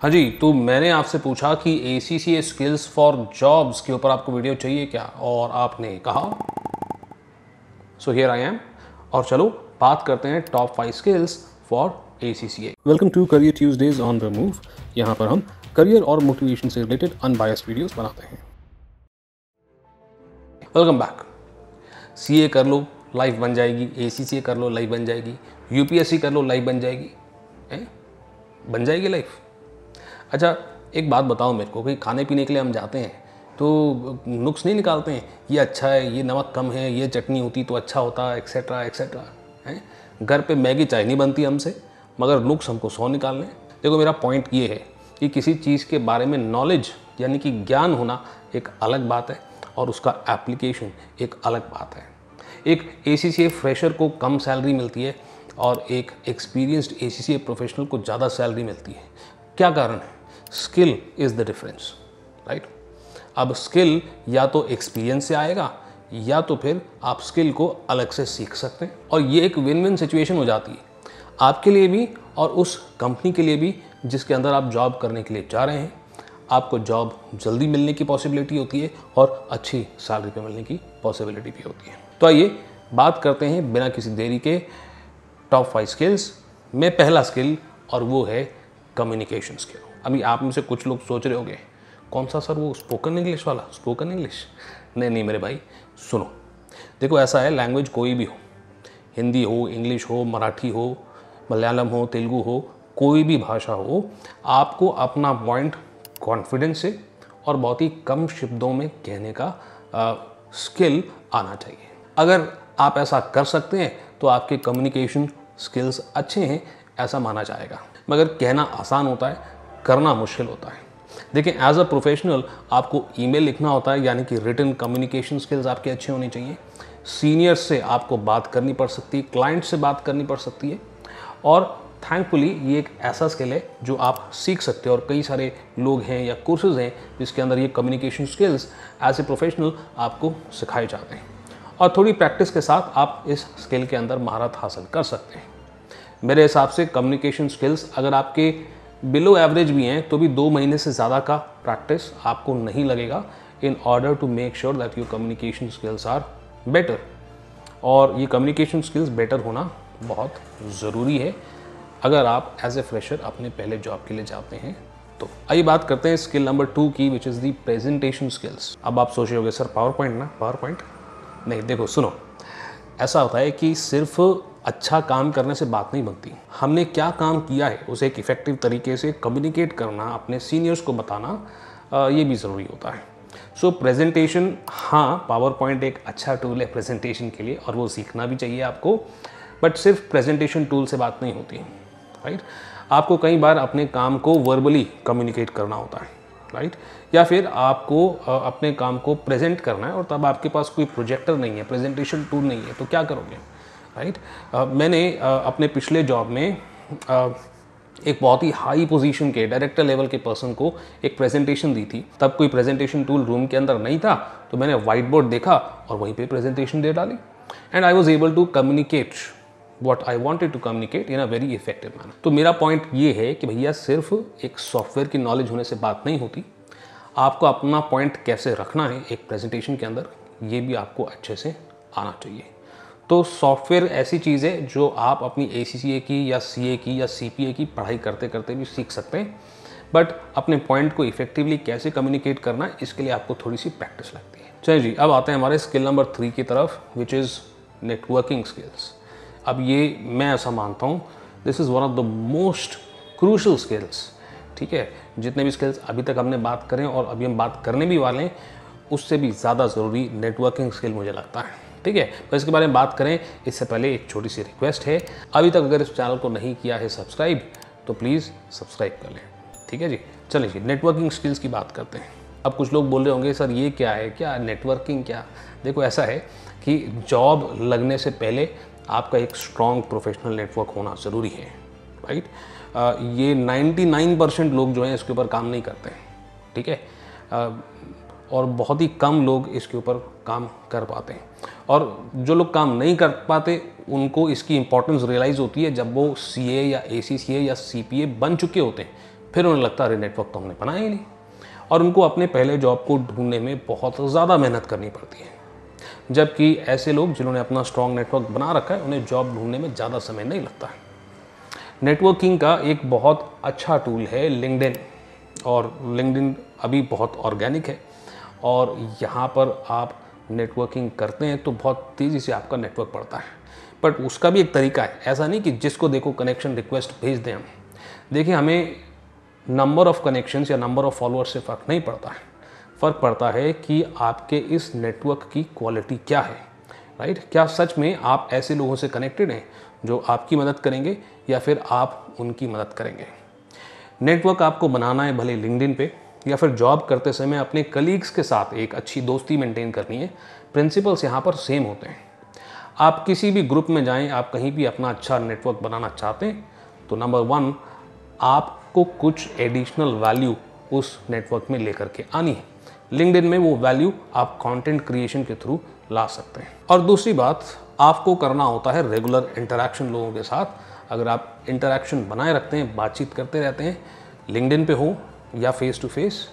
हाँ जी तो मैंने आपसे पूछा कि A C C skills for jobs के ऊपर आपको वीडियो चाहिए क्या और आपने कहा सो हियर आई एम और चलो बात करते हैं top five skills for A C C A welcome to career Tuesdays on the move यहाँ पर हम करियर और मोटिवेशन से रिलेटेड अनबायस वीडियोस बनाते हैं वेलकम बैक सी ए कर लो लाइफ बन जाएगी ए सी सी ए कर लो लाइफ बन जाएगी यूपीएससी कर लो लाइफ बन जाएगी ए? बन जाएगी लाइफ अच्छा एक बात बताओ मेरे को कि खाने पीने के लिए हम जाते हैं तो नुक्स नहीं निकालते हैं ये अच्छा है ये नमक कम है ये चटनी होती तो अच्छा होता एक्सेट्रा एक्सेट्रा है घर पे मैगी चाय नहीं बनती हमसे मगर नुक्स हमको सौ निकालने देखो मेरा पॉइंट ये है कि किसी चीज़ के बारे में नॉलेज यानी कि ज्ञान होना एक अलग बात है और उसका एप्लीकेशन एक अलग बात है एक ए फ्रेशर को कम सैलरी मिलती है और एक एक्सपीरियंस्ड ए प्रोफेशनल को ज़्यादा सैलरी मिलती है क्या कारण है skill is the difference right अब स्किल या तो एक्सपीरियंस से आएगा या तो फिर आप स्किल को अलग से सीख सकते हैं और ये एक विन विन सिचुएशन हो जाती है आपके लिए भी और उस कंपनी के लिए भी जिसके अंदर आप जॉब करने के लिए जा रहे हैं आपको जॉब जल्दी मिलने की पॉसिबिलिटी होती है और अच्छी सैलरी पे मिलने की पॉसिबिलिटी भी होती है तो आइए बात करते हैं बिना किसी देरी के टॉप फाइव स्किल्स में पहला स्किल और वो है कम्युनिकेशन स्किल अभी आप में से कुछ लोग सोच रहे होंगे कौन सा सर वो स्पोकन इंग्लिश वाला स्पोकन इंग्लिश नहीं नहीं मेरे भाई सुनो देखो ऐसा है लैंग्वेज कोई भी हो हिंदी हो इंग्लिश हो मराठी हो मलयालम हो तेलुगू हो कोई भी भाषा हो आपको अपना पॉइंट कॉन्फिडेंस से और बहुत ही कम शब्दों में कहने का आ, स्किल आना चाहिए अगर आप ऐसा कर सकते हैं तो आपके कम्युनिकेशन स्किल्स अच्छे हैं ऐसा माना जाएगा मगर कहना आसान होता है करना मुश्किल होता है देखिए एज अ प्रोफेशनल आपको ईमेल लिखना होता है यानी कि रिटर्न कम्युनिकेशन स्किल्स आपके अच्छे होने चाहिए सीनियर से आपको बात करनी पड़ सकती है क्लाइंट से बात करनी पड़ सकती है और थैंकफुली ये एक ऐसा स्किल है जो आप सीख सकते हो और कई सारे लोग हैं या कोर्सेज हैं जिसके अंदर ये communication skills as a professional आपको सिखाए जाते हैं और थोड़ी प्रैक्टिस के साथ आप इस स्किल के अंदर महारत हासिल कर सकते हैं मेरे हिसाब से कम्युनिकेशन स्किल्स अगर आपके बिलो एवरेज भी हैं तो भी दो महीने से ज़्यादा का प्रैक्टिस आपको नहीं लगेगा in order to make sure that your communication skills are better और ये कम्युनिकेशन स्किल्स बेटर होना बहुत ज़रूरी है अगर आप एज ए फ्रेशर अपने पहले जॉब के लिए जाते हैं तो आइए बात करते हैं स्किल नंबर टू की which is the presentation skills अब आप सोचे होगे सर पावर पॉइंट ना पावर पॉइंट नहीं देखो सुनो ऐसा होता है कि सिर्फ अच्छा काम करने से बात नहीं बनती हमने क्या काम किया है उसे एक इफ़ेक्टिव तरीके से कम्युनिकेट करना अपने सीनियर्स को बताना ये भी ज़रूरी होता है सो so, प्रेजेंटेशन हाँ पावर पॉइंट एक अच्छा टूल है प्रेजेंटेशन के लिए और वो सीखना भी चाहिए आपको बट सिर्फ प्रेजेंटेशन टूल से बात नहीं होती राइट आपको कई बार अपने काम को वर्बली कम्युनिकेट करना होता है राइट या फिर आपको अपने काम को प्रेजेंट करना है और तब आपके पास कोई प्रोजेक्टर नहीं है प्रेजेंटेशन टूल नहीं है तो क्या करोगे राइट right? Uh, मैंने uh, अपने पिछले जॉब में uh, एक बहुत ही हाई पोजीशन के डायरेक्टर लेवल के पर्सन को एक प्रेजेंटेशन दी थी तब कोई प्रेजेंटेशन टूल रूम के अंदर नहीं था तो मैंने वाइट बोर्ड देखा और वहीं पे प्रेजेंटेशन दे डाली and I was able to communicate what I wanted to communicate in a very effective manner तो मेरा पॉइंट ये है कि भैया सिर्फ एक सॉफ्टवेयर की नॉलेज होने से बात नहीं होती आपको अपना पॉइंट कैसे रखना है एक प्रेजेंटेशन के अंदर ये भी आपको अच्छे से आना चाहिए तो सॉफ्टवेयर ऐसी चीज़ है जो आप अपनी ए की या सी की या सी की पढ़ाई करते करते भी सीख सकते हैं बट अपने पॉइंट को इफेक्टिवली कैसे कम्युनिकेट करना इसके लिए आपको थोड़ी सी प्रैक्टिस लगती है चलिए जी अब आते हैं हमारे स्किल नंबर थ्री की तरफ विच इज़ नेटवर्किंग स्किल्स अब ये मैं ऐसा मानता हूँ this is one of the most crucial skills ठीक है जितने भी स्किल्स अभी तक हमने बात करें और अभी हम बात करने भी वाले हैं उससे भी ज़्यादा ज़रूरी नेटवर्किंग स्किल मुझे लगता है ठीक है तो इसके बारे में बात करें इससे पहले एक छोटी सी रिक्वेस्ट है अभी तक अगर इस चैनल को नहीं किया है सब्सक्राइब तो प्लीज़ सब्सक्राइब कर लें ठीक है जी चलिए जी नेटवर्किंग स्किल्स की बात करते हैं अब कुछ लोग बोल रहे होंगे सर ये क्या है क्या नेटवर्किंग क्या देखो ऐसा है कि जॉब लगने से पहले आपका एक स्ट्रॉन्ग प्रोफेशनल नेटवर्क होना ज़रूरी है राइट आ, ये 99 परसेंट लोग जो हैं इसके ऊपर काम नहीं करते हैं ठीक है और बहुत ही कम लोग इसके ऊपर काम कर पाते हैं और जो लोग काम नहीं कर पाते उनको इसकी इंपॉर्टेंस रियलाइज़ होती है जब वो सी ए या ए सी सी ए या सी पी ए बन चुके होते हैं फिर उन्हें लगता है अरे नेटवर्क तो हमने बनाया ही नहीं और उनको अपने पहले जॉब को ढूंढने में बहुत ज़्यादा मेहनत करनी पड़ती है जबकि ऐसे लोग जिन्होंने अपना स्ट्रॉन्ग नेटवर्क बना रखा है उन्हें जॉब ढूंढने में ज़्यादा समय नहीं लगता है नेटवर्किंग का एक बहुत अच्छा टूल है लिंकडिन और लिंकडिन अभी बहुत ऑर्गेनिक है और यहाँ पर आप नेटवर्किंग करते हैं तो बहुत तेज़ी से आपका नेटवर्क पड़ता है बट उसका भी एक तरीका है ऐसा नहीं कि जिसको देखो कनेक्शन रिक्वेस्ट भेज दें हम देखिए हमें नंबर ऑफ़ कनेक्शंस या नंबर ऑफ़ फॉलोअर्स से फ़र्क नहीं पड़ता है फ़र्क पड़ता है कि आपके इस नेटवर्क की क्वालिटी क्या है राइट right? क्या सच में आप ऐसे लोगों से कनेक्टेड हैं जो आपकी मदद करेंगे या फिर आप उनकी मदद करेंगे नेटवर्क आपको बनाना है भले लिंकडिन पे या फिर जॉब करते समय अपने कलीग्स के साथ एक अच्छी दोस्ती मेंटेन करनी है प्रिंसिपल्स यहाँ पर सेम होते हैं आप किसी भी ग्रुप में जाएं आप कहीं भी अपना अच्छा नेटवर्क बनाना चाहते हैं तो नंबर वन आपको कुछ एडिशनल वैल्यू उस नेटवर्क में लेकर के आनी है लिंकड में वो वैल्यू आप कंटेंट क्रिएशन के थ्रू ला सकते हैं और दूसरी बात आपको करना होता है रेगुलर इंटरेक्शन लोगों के साथ अगर आप इंटरेक्शन बनाए रखते हैं बातचीत करते रहते हैं लिंकड पे हो या फेस टू फेस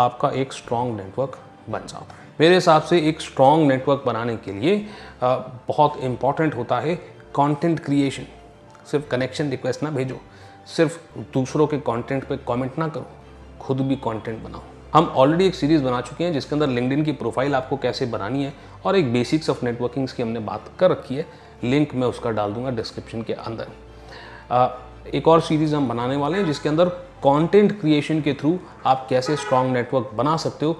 आपका एक स्ट्रॉन्ग नेटवर्क बन है मेरे हिसाब से एक स्ट्रॉन्ग नेटवर्क बनाने के लिए बहुत इम्पॉर्टेंट होता है कंटेंट क्रिएशन सिर्फ कनेक्शन रिक्वेस्ट ना भेजो सिर्फ दूसरों के कंटेंट पे कमेंट ना करो खुद भी कंटेंट बनाओ हम ऑलरेडी एक सीरीज़ बना चुके हैं जिसके अंदर लिंकड की प्रोफाइल आपको कैसे बनानी है और एक बेसिक्स ऑफ नेटवर्किंग्स की हमने बात कर रखी है लिंक मैं उसका डाल दूंगा डिस्क्रिप्शन के अंदर एक और सीरीज़ हम बनाने वाले हैं जिसके अंदर कंटेंट क्रिएशन के थ्रू आप कैसे स्ट्रांग नेटवर्क बना सकते हो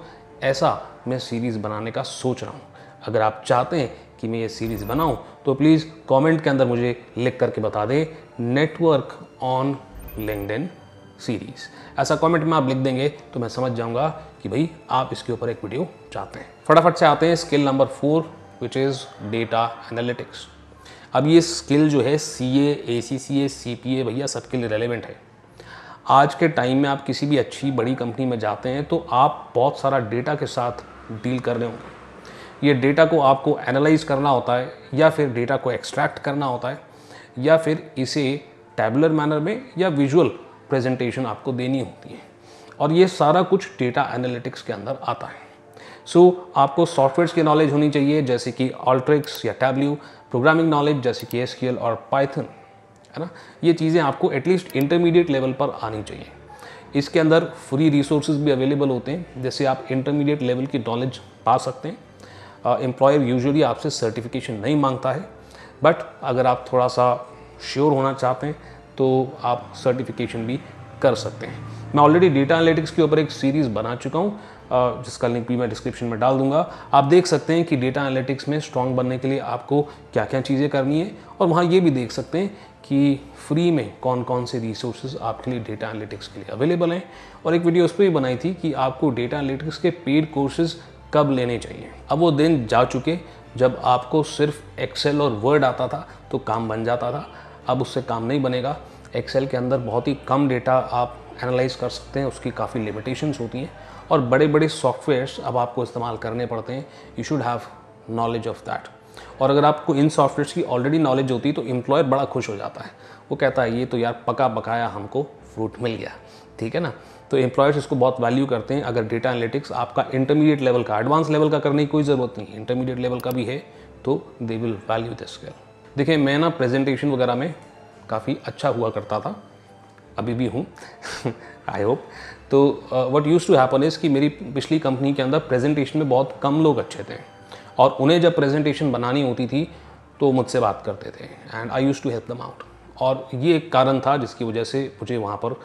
ऐसा मैं सीरीज़ बनाने का सोच रहा हूँ अगर आप चाहते हैं कि मैं ये सीरीज़ बनाऊँ तो प्लीज़ कमेंट के अंदर मुझे लिख करके बता दें नेटवर्क ऑन लिंकडिन सीरीज़ ऐसा कमेंट में आप लिख देंगे तो मैं समझ जाऊँगा कि भाई आप इसके ऊपर एक वीडियो चाहते हैं फटाफट से आते हैं skill number four which is data analytics अब ये स्किल जो है सी ए ए C C A C P A भैया सबके लिए रेलिवेंट है आज के टाइम में आप किसी भी अच्छी बड़ी कंपनी में जाते हैं तो आप बहुत सारा डेटा के साथ डील कर रहे होंगे ये डेटा को आपको एनालाइज करना होता है या फिर डेटा को एक्सट्रैक्ट करना होता है या फिर इसे टैबलर मैनर में या विजुअल प्रेजेंटेशन आपको देनी होती है और ये सारा कुछ डेटा एनालिटिक्स के अंदर आता है सो so, आपको सॉफ्टवेयर की नॉलेज होनी चाहिए जैसे कि ऑल्ट्रिक्स या टैबल्यू प्रोग्रामिंग नॉलेज जैसे कि एस और पाइथन है ना ये चीज़ें आपको एटलीस्ट इंटरमीडिएट लेवल पर आनी चाहिए इसके अंदर फ्री रिसोर्सेज भी अवेलेबल होते हैं जैसे आप इंटरमीडिएट लेवल की नॉलेज पा सकते हैं एम्प्लॉयर यूजुअली आपसे सर्टिफिकेशन नहीं मांगता है बट अगर आप थोड़ा सा श्योर होना चाहते हैं तो आप सर्टिफिकेशन भी कर सकते हैं मैं ऑलरेडी डेटा एनालिटिक्स के ऊपर एक सीरीज़ बना चुका हूँ जिसका लिंक भी मैं डिस्क्रिप्शन में डाल दूंगा आप देख सकते हैं कि डेटा एनालिटिक्स में स्ट्रॉन्ग बनने के लिए आपको क्या क्या चीज़ें करनी है और वहाँ ये भी देख सकते हैं कि फ्री में कौन कौन से रिसोर्सेज आपके लिए डेटा एनालिटिक्स के लिए अवेलेबल हैं और एक वीडियो उस पर भी बनाई थी कि आपको डेटा एनालिटिक्स के पेड कोर्सेज़ कब लेने चाहिए अब वो दिन जा चुके जब आपको सिर्फ एक्सेल और वर्ड आता था तो काम बन जाता था अब उससे काम नहीं बनेगा एक्सेल के अंदर बहुत ही कम डेटा आप एनालाइज कर सकते हैं उसकी काफ़ी लिमिटेशंस होती हैं और बड़े बड़े सॉफ्टवेयर्स अब आपको इस्तेमाल करने पड़ते हैं you should have knowledge of that और अगर आपको इन सॉफ्टवेयर्स की ऑलरेडी नॉलेज होती है तो एम्प्लॉयर बड़ा खुश हो जाता है वो कहता है ये तो यार पका पकाया हमको फ्रूट मिल गया ठीक है ना तो एम्प्लॉयर्स इसको बहुत वैल्यू करते हैं अगर डेटा एनालिटिक्स आपका इंटरमीडिएट लेवल का एडवांस लेवल का करने की कोई ज़रूरत नहीं इंटरमीडिएट लेवल का भी है तो they will value this skill देखिए मैं ना प्रेजेंटेशन वगैरह में काफ़ी अच्छा हुआ करता था अभी भी हूँ आई होप तो what used to happen is कि मेरी पिछली कंपनी के अंदर प्रेजेंटेशन में बहुत कम लोग अच्छे थे और उन्हें जब प्रेजेंटेशन बनानी होती थी तो मुझसे बात करते थे and I used to help them out और ये एक कारण था जिसकी वजह से मुझे वहाँ पर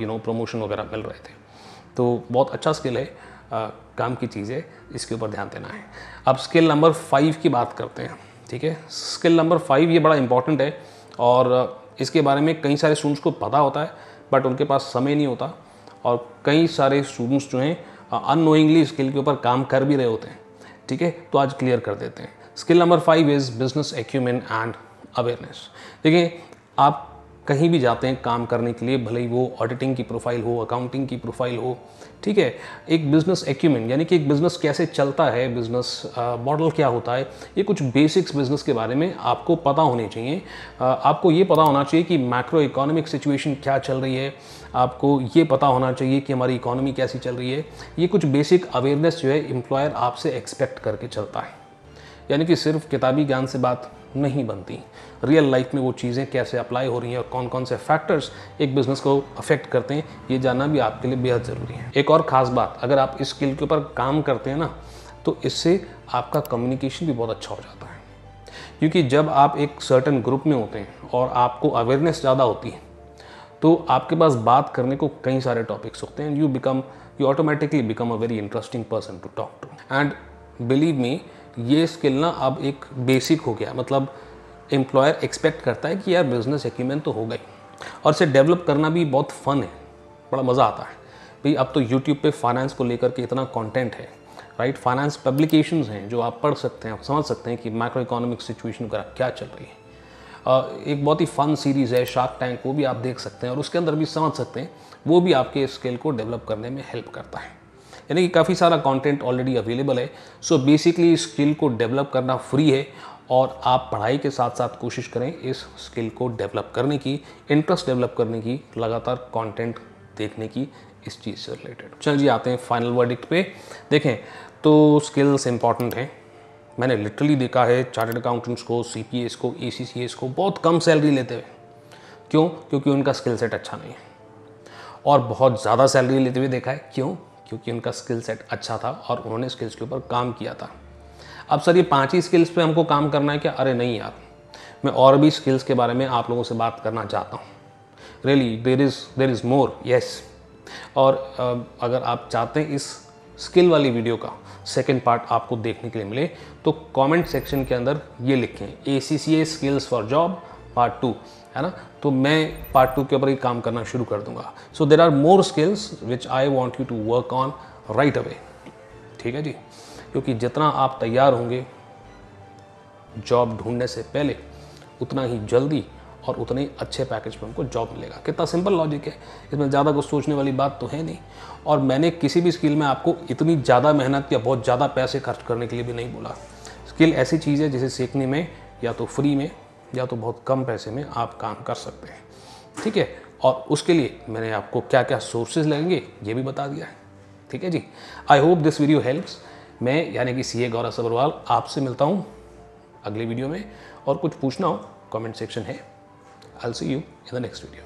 यू नो प्रमोशन वगैरह मिल रहे थे तो बहुत अच्छा स्किल है आ, काम की चीज़ है इसके ऊपर ध्यान देना है अब स्किल नंबर फाइव की बात करते हैं ठीक है स्किल नंबर फाइव ये बड़ा इंपॉर्टेंट है और इसके बारे में कई सारे स्टूडेंट्स को पता होता है बट उनके पास समय नहीं होता और कई सारे स्टूडेंट्स जो हैं अनोइंगली स्किल के ऊपर काम कर भी रहे होते हैं ठीक है तो आज क्लियर कर देते हैं skill number five is business acumen and awareness देखिए आप कहीं भी जाते हैं काम करने के लिए भले ही वो ऑडिटिंग की प्रोफाइल हो अकाउंटिंग की प्रोफाइल हो ठीक है एक बिज़नेस एक्यूमेंट यानी कि एक बिज़नेस कैसे चलता है बिज़नेस मॉडल क्या होता है ये कुछ बेसिक्स बिज़नेस के बारे में आपको पता होने चाहिए आपको ये पता होना चाहिए कि मैक्रो इकोनॉमिक सिचुएशन क्या चल रही है आपको ये पता होना चाहिए कि हमारी इकोनॉमी कैसी चल रही है ये कुछ बेसिक अवेयरनेस जो है एम्प्लॉयर आपसे एक्सपेक्ट करके चलता है यानी कि सिर्फ किताबी ज्ञान से बात नहीं बनती रियल लाइफ में वो चीज़ें कैसे अप्लाई हो रही हैं और कौन कौन से फैक्टर्स एक बिज़नेस को अफेक्ट करते हैं ये जानना भी आपके लिए बेहद ज़रूरी है एक और ख़ास बात अगर आप इस स्किल के ऊपर काम करते हैं ना तो इससे आपका कम्युनिकेशन भी बहुत अच्छा हो जाता है क्योंकि जब आप एक सर्टन ग्रुप में होते हैं और आपको अवेयरनेस ज़्यादा होती है तो आपके पास बात करने को कई सारे टॉपिक्स होते हैं and you become you automatically become a very interesting person to talk to and believe me ये स्किल ना अब एक बेसिक हो गया मतलब एम्प्लॉयर एक्सपेक्ट करता है कि यार बिजनेस एक्यूमेंट तो हो गई और इसे डेवलप करना भी बहुत फन है बड़ा मज़ा आता है भाई अब तो यूट्यूब पे फाइनेंस को लेकर के इतना कंटेंट है राइट फाइनेंस पब्लिकेशन हैं जो आप पढ़ सकते हैं समझ सकते हैं कि माइक्रो इकोनॉमिक सिचुएशन वगैरह क्या चल रही है एक बहुत ही फन सीरीज़ है शार्क टैंक वो भी आप देख सकते हैं और उसके अंदर भी समझ सकते हैं वो भी आपके स्किल को डेवलप करने में हेल्प करता है यानी कि काफ़ी सारा कंटेंट ऑलरेडी अवेलेबल है सो बेसिकली स्किल को डेवलप करना फ्री है और आप पढ़ाई के साथ साथ कोशिश करें इस स्किल को डेवलप करने की इंटरेस्ट डेवलप करने की लगातार कंटेंट देखने की इस चीज़ से रिलेटेड चल जी आते हैं फाइनल वर्डिक्ट पे देखें तो स्किल्स इंपॉर्टेंट हैं मैंने लिटरली देखा है चार्टर्ड अकाउंटेंट्स को सी पी एस को ए सी सी एस को बहुत कम सैलरी लेते हुए क्यों क्योंकि उनका स्किल सेट अच्छा नहीं है और बहुत ज़्यादा सैलरी लेते हुए देखा है क्यों क्योंकि उनका स्किल सेट अच्छा था और उन्होंने स्किल्स के ऊपर काम किया था अब सर ये पाँच ही स्किल्स पे हमको काम करना है क्या अरे नहीं यार मैं और भी स्किल्स के बारे में आप लोगों से बात करना चाहता हूँ really there is there is more yes और अगर आप चाहते हैं इस स्किल वाली वीडियो का सेकेंड पार्ट आपको देखने के लिए मिले तो कमेंट सेक्शन के अंदर ये लिखें a skills for job part two है ना तो मैं पार्ट टू के ऊपर ही काम करना शुरू कर दूंगा so there are more skills which I want you to work on right away ठीक है जी क्योंकि जितना आप तैयार होंगे जॉब ढूंढने से पहले उतना ही जल्दी और उतने ही अच्छे पैकेज में उनको जॉब मिलेगा कितना सिंपल लॉजिक है इसमें ज़्यादा कुछ सोचने वाली बात तो है नहीं और मैंने किसी भी स्किल में आपको इतनी ज़्यादा मेहनत या बहुत ज़्यादा पैसे खर्च करने के लिए भी नहीं बोला स्किल ऐसी चीज़ है जिसे सीखने में या तो फ्री में या तो बहुत कम पैसे में आप काम कर सकते हैं ठीक है और उसके लिए मैंने आपको क्या क्या सोर्सेज लगेंगे ये भी बता दिया है ठीक है जी I hope this video helps मैं यानी कि सी ए गौरव सबरवाल आपसे मिलता हूँ अगले वीडियो में और कुछ पूछना हो कमेंट सेक्शन है I see you in the next video